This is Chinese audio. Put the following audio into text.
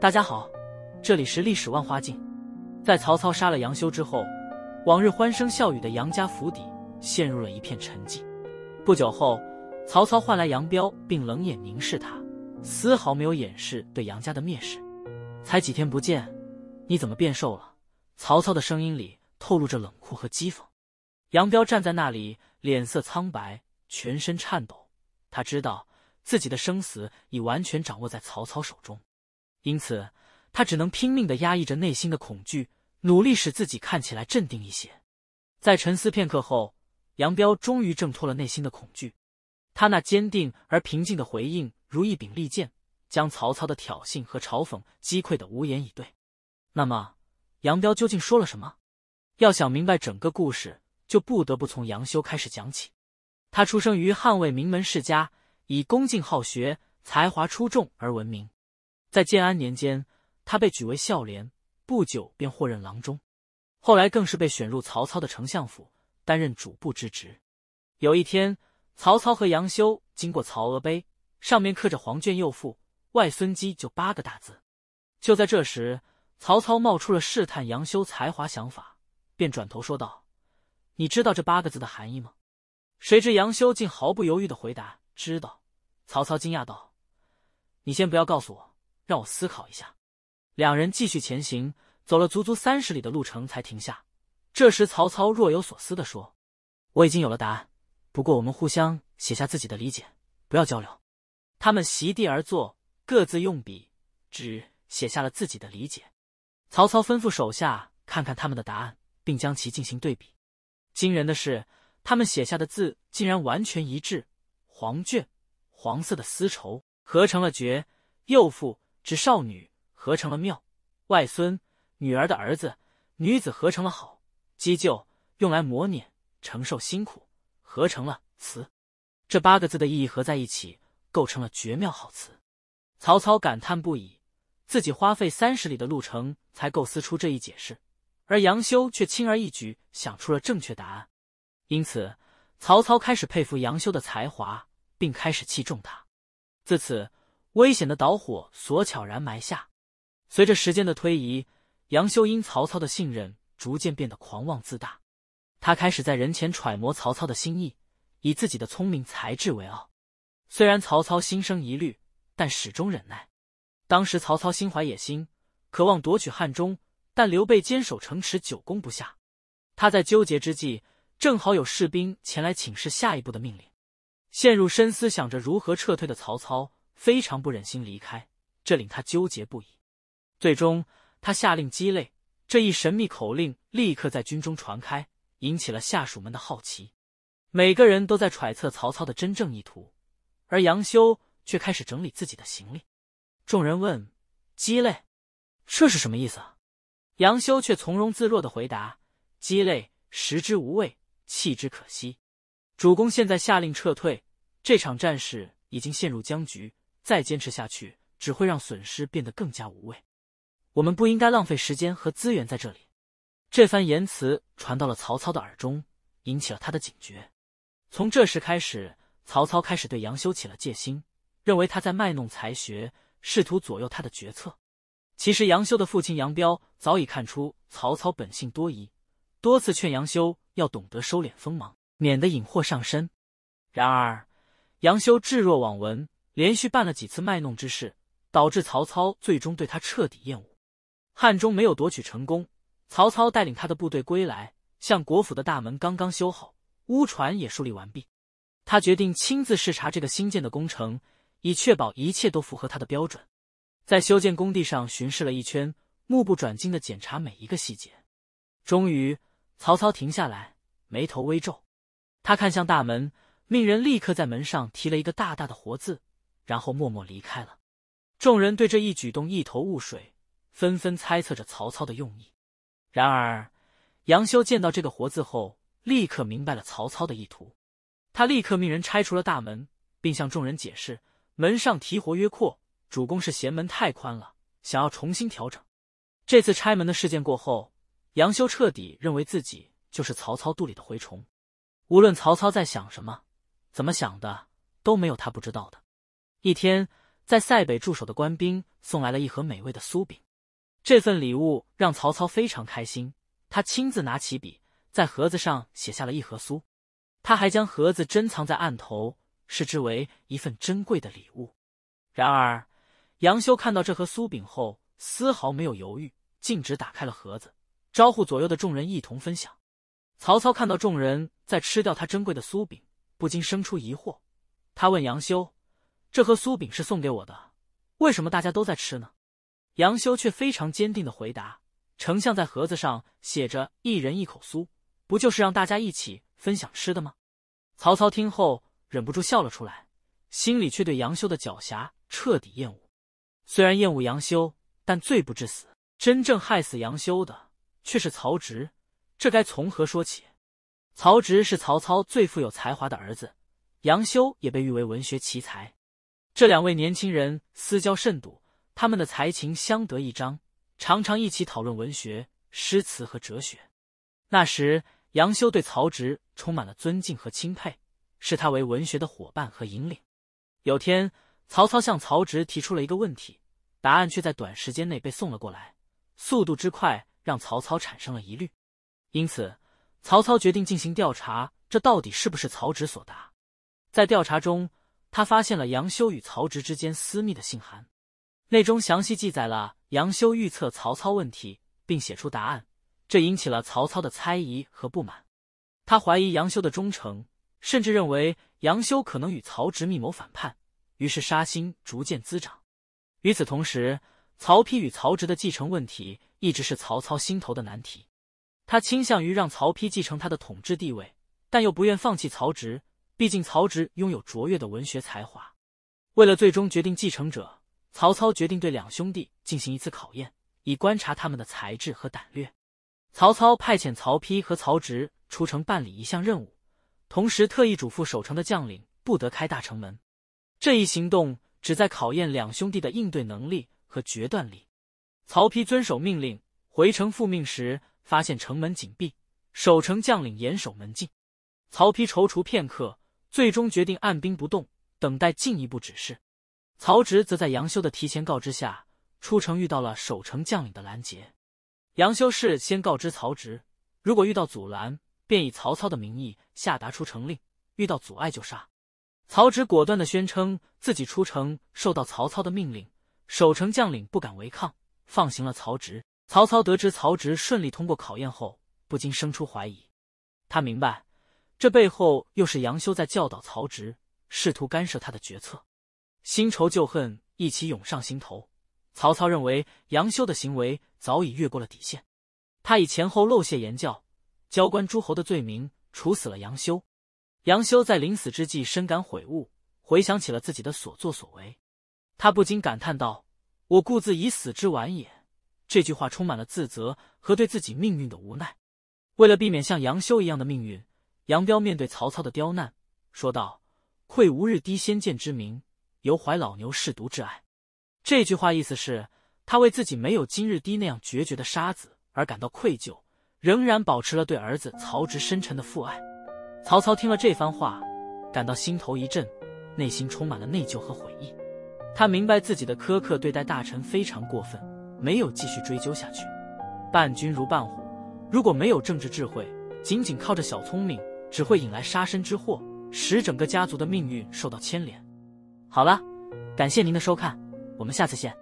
大家好，这里是历史万花镜。在曹操杀了杨修之后，往日欢声笑语的杨家府邸陷入了一片沉寂。不久后，曹操唤来杨彪，并冷眼凝视他，丝毫没有掩饰对杨家的蔑视。才几天不见，你怎么变瘦了？曹操的声音里透露着冷酷和讥讽。杨彪站在那里。脸色苍白，全身颤抖。他知道自己的生死已完全掌握在曹操手中，因此他只能拼命的压抑着内心的恐惧，努力使自己看起来镇定一些。在沉思片刻后，杨彪终于挣脱了内心的恐惧。他那坚定而平静的回应，如一柄利剑，将曹操的挑衅和嘲讽击溃的无言以对。那么，杨彪究竟说了什么？要想明白整个故事。就不得不从杨修开始讲起。他出生于汉魏名门世家，以恭敬好学、才华出众而闻名。在建安年间，他被举为孝廉，不久便获任郎中，后来更是被选入曹操的丞相府，担任主簿之职。有一天，曹操和杨修经过曹娥碑，上面刻着“黄绢右妇，外孙姬”就八个大字。就在这时，曹操冒出了试探杨修才华想法，便转头说道。你知道这八个字的含义吗？谁知杨修竟毫不犹豫的回答：“知道。”曹操惊讶道：“你先不要告诉我，让我思考一下。”两人继续前行，走了足足三十里的路程才停下。这时，曹操若有所思的说：“我已经有了答案，不过我们互相写下自己的理解，不要交流。”他们席地而坐，各自用笔纸写下了自己的理解。曹操吩咐手下看看他们的答案，并将其进行对比。惊人的是，他们写下的字竟然完全一致。黄卷，黄色的丝绸合成了绝；幼妇指少女，合成了妙；外孙女儿的儿子女子合成了好；积旧用来磨碾，承受辛苦合成了词。这八个字的意义合在一起，构成了绝妙好词。曹操感叹不已，自己花费三十里的路程才构思出这一解释。而杨修却轻而易举想出了正确答案，因此曹操开始佩服杨修的才华，并开始器重他。自此，危险的导火索悄然埋下。随着时间的推移，杨修因曹操的信任逐渐变得狂妄自大，他开始在人前揣摩曹操的心意，以自己的聪明才智为傲。虽然曹操心生疑虑，但始终忍耐。当时，曹操心怀野心，渴望夺取汉中。但刘备坚守城池，久攻不下。他在纠结之际，正好有士兵前来请示下一步的命令。陷入深思，想着如何撤退的曹操，非常不忍心离开，这令他纠结不已。最终，他下令“鸡肋”，这一神秘口令立刻在军中传开，引起了下属们的好奇。每个人都在揣测曹操的真正意图，而杨修却开始整理自己的行李。众人问：“鸡肋，这是什么意思啊？”杨修却从容自若的回答：“鸡肋，食之无味，弃之可惜。主公现在下令撤退，这场战事已经陷入僵局，再坚持下去只会让损失变得更加无味。我们不应该浪费时间和资源在这里。”这番言辞传到了曹操的耳中，引起了他的警觉。从这时开始，曹操开始对杨修起了戒心，认为他在卖弄才学，试图左右他的决策。其实，杨修的父亲杨彪早已看出曹操本性多疑，多次劝杨修要懂得收敛锋芒，免得引祸上身。然而，杨修置若罔闻，连续办了几次卖弄之事，导致曹操最终对他彻底厌恶。汉中没有夺取成功，曹操带领他的部队归来，向国府的大门刚刚修好，乌船也树立完毕，他决定亲自视察这个新建的工程，以确保一切都符合他的标准。在修建工地上巡视了一圈，目不转睛的检查每一个细节。终于，曹操停下来，眉头微皱。他看向大门，命人立刻在门上提了一个大大的“活”字，然后默默离开了。众人对这一举动一头雾水，纷纷猜测着曹操的用意。然而，杨修见到这个“活”字后，立刻明白了曹操的意图。他立刻命人拆除了大门，并向众人解释：“门上提‘活’曰阔。”主公是嫌门太宽了，想要重新调整。这次拆门的事件过后，杨修彻底认为自己就是曹操肚里的蛔虫。无论曹操在想什么、怎么想的，都没有他不知道的。一天，在塞北驻守的官兵送来了一盒美味的酥饼，这份礼物让曹操非常开心。他亲自拿起笔，在盒子上写下了一盒酥，他还将盒子珍藏在案头，视之为一份珍贵的礼物。然而。杨修看到这盒酥饼后，丝毫没有犹豫，径直打开了盒子，招呼左右的众人一同分享。曹操看到众人在吃掉他珍贵的酥饼，不禁生出疑惑。他问杨修：“这盒酥饼是送给我的，为什么大家都在吃呢？”杨修却非常坚定的回答：“丞相在盒子上写着‘一人一口酥’，不就是让大家一起分享吃的吗？”曹操听后忍不住笑了出来，心里却对杨修的狡黠彻底厌恶。虽然厌恶杨修，但罪不至死。真正害死杨修的却是曹植，这该从何说起？曹植是曹操最富有才华的儿子，杨修也被誉为文学奇才。这两位年轻人私交甚笃，他们的才情相得益彰，常常一起讨论文学、诗词和哲学。那时，杨修对曹植充满了尊敬和钦佩，视他为文学的伙伴和引领。有天，曹操向曹植提出了一个问题，答案却在短时间内被送了过来，速度之快让曹操产生了疑虑。因此，曹操决定进行调查，这到底是不是曹植所答？在调查中，他发现了杨修与曹植之间私密的信函，内中详细记载了杨修预测曹操问题，并写出答案。这引起了曹操的猜疑和不满，他怀疑杨修的忠诚，甚至认为杨修可能与曹植密谋反叛。于是杀心逐渐滋长。与此同时，曹丕与曹植的继承问题一直是曹操心头的难题。他倾向于让曹丕继承他的统治地位，但又不愿放弃曹植，毕竟曹植拥有卓越的文学才华。为了最终决定继承者，曹操决定对两兄弟进行一次考验，以观察他们的才智和胆略。曹操派遣曹丕和曹植出城办理一项任务，同时特意嘱咐守城的将领不得开大城门。这一行动旨在考验两兄弟的应对能力和决断力。曹丕遵守命令回城复命时，发现城门紧闭，守城将领严守门禁。曹丕踌躇片刻，最终决定按兵不动，等待进一步指示。曹植则在杨修的提前告知下出城，遇到了守城将领的拦截。杨修事先告知曹植，如果遇到阻拦，便以曹操的名义下达出城令；遇到阻碍就杀。曹植果断的宣称自己出城受到曹操的命令，守城将领不敢违抗，放行了曹植。曹操得知曹植顺利通过考验后，不禁生出怀疑。他明白这背后又是杨修在教导曹植，试图干涉他的决策。新仇旧恨一起涌上心头，曹操认为杨修的行为早已越过了底线，他以前后漏泄言教、教官诸侯的罪名，处死了杨修。杨修在临死之际深感悔悟，回想起了自己的所作所为，他不禁感叹道：“我故自以死之晚也。”这句话充满了自责和对自己命运的无奈。为了避免像杨修一样的命运，杨彪面对曹操的刁难，说道：“愧无日低先见之明，犹怀老牛舐犊之爱。”这句话意思是，他为自己没有今日低那样决绝的杀子而感到愧疚，仍然保持了对儿子曹植深沉的父爱。曹操听了这番话，感到心头一震，内心充满了内疚和悔意。他明白自己的苛刻对待大臣非常过分，没有继续追究下去。伴君如伴虎，如果没有政治智慧，仅仅靠着小聪明，只会引来杀身之祸，使整个家族的命运受到牵连。好了，感谢您的收看，我们下次见。